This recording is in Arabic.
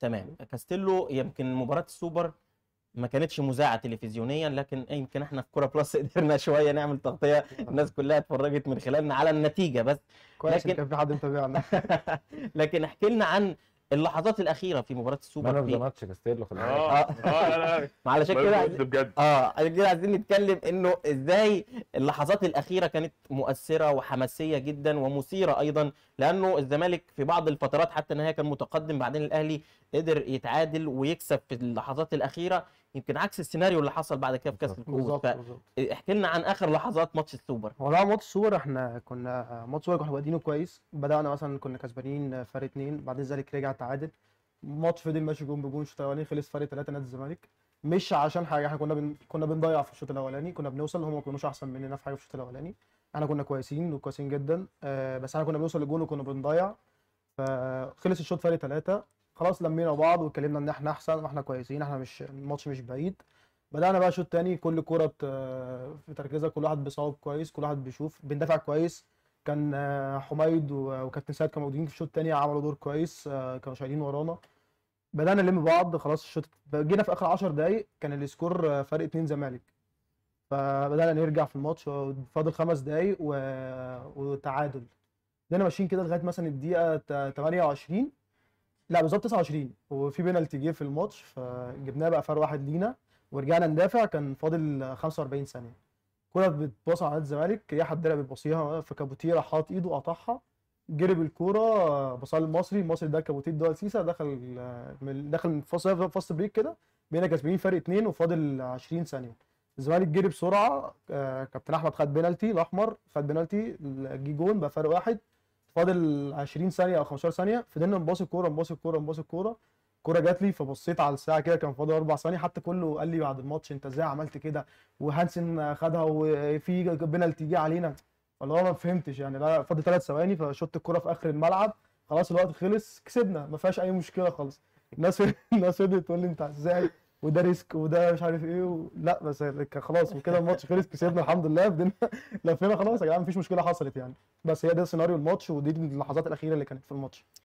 تمام كاستيلو يمكن مباراه السوبر ما كانتش مذاعه تلفزيونيا لكن إيه، يمكن احنا في كوره بلس قدرنا شويه نعمل تغطيه الناس كلها اتفرجت من خلالنا على النتيجه بس كويس لكن كان في حد متابعنا لكن احكي لنا عن اللحظات الاخيره في مباراه السوبر مان اوف ذا ماتش كاستيلو خلي بالك اه اه علشان كده بجد اه عشان كده عايزين نتكلم انه ازاي اللحظات الاخيره كانت مؤثره وحماسيه جدا ومثيره ايضا لانه الزمالك في بعض الفترات حتى النهايه كان متقدم بعدين الاهلي قدر يتعادل ويكسب في اللحظات الاخيره يمكن عكس السيناريو اللي حصل بعد كده في كاس الكؤوس احكي لنا عن اخر لحظات ماتش السوبر هو ده ماتش السوبر احنا كنا ماتش السوبر كنا بادئينه كويس بدانا مثلا كنا كسبانين فرق اثنين بعد ذلك رجع تعادل ماتش فضل ماشي جون بجون الشوط الاولاني خلص فرق ثلاثه نادي الزمالك مش عشان حاجه احنا كنا بن... كنا بنضيع في الشوط الاولاني كنا بنوصل هم ما كانوش احسن مننا في حاجه في الشوط الاولاني احنا كنا كويسين وكويسين جدا آه، بس احنا كنا بنوصل للجون وكنا بنضيع فخلص الشوط فرق ثلاثه خلاص لمينا بعض واتكلمنا ان احنا احسن واحنا كويسين احنا مش الماتش مش بعيد بدانا بقى الشوط الثاني كل كوره في تركيزها كل واحد بيصوب كويس كل واحد بيشوف بندافع كويس كان آه، حميد وكابتن سيد كانوا موجودين في الشوط الثاني عملوا دور كويس آه، كانوا شايلين ورانا بدانا نلم بعض خلاص الشوط جينا في اخر 10 دقائق كان السكور آه، فرق 2 زمالك فبدانا نرجع في الماتش فاضل خمس دقائق و... وتعادل بدانا ماشيين كده لغايه مثلا الدقيقه 28 لا بالظبط 29 وفي بينالتي جه في الماتش فجبناه بقى فرق واحد لينا ورجعنا ندافع كان فاضل 45 ثانيه كرة بتباص على نادي الزمالك حد الدرع بيباصيها في كابوتيرا حاط حاطط ايده قطعها جرب الكوره بصال للمصري المصري ده كابوتيه ده سيسا دخل دخل من فاصل بريك كده بينا كسبانين فرق اثنين وفاضل 20 ثانيه الزمالك جري بسرعه آه، كابتن احمد خد بينالتي الاحمر خد بينالتي جه جون بقى فرق واحد فاضل 20 ثانيه او 15 ثانيه فضلنا نباصي الكوره نباصي الكوره نباصي الكوره الكوره جات لي فبصيت على الساعه كده كان فاضل اربع ثواني حتى كله قال لي بعد الماتش انت ازاي عملت كده وهانسن خدها وفي بنالتي جه علينا فاللي هو ما فهمتش يعني لا فاضل ثلاث ثواني فشوت الكوره في اخر الملعب خلاص الوقت خلص كسبنا ما فيهاش اي مشكله خالص الناس الناس فضلت تقول لي انت ازاي وده ريسك وده مش عارف ايه و... لا بس يعني خلاص وكده الماتش خلص كسبنا الحمد لله بدنا لفينا خلاص يا جماعه مفيش مشكله حصلت يعني بس هي ده سيناريو الماتش ودي اللحظات الاخيره اللي كانت في الماتش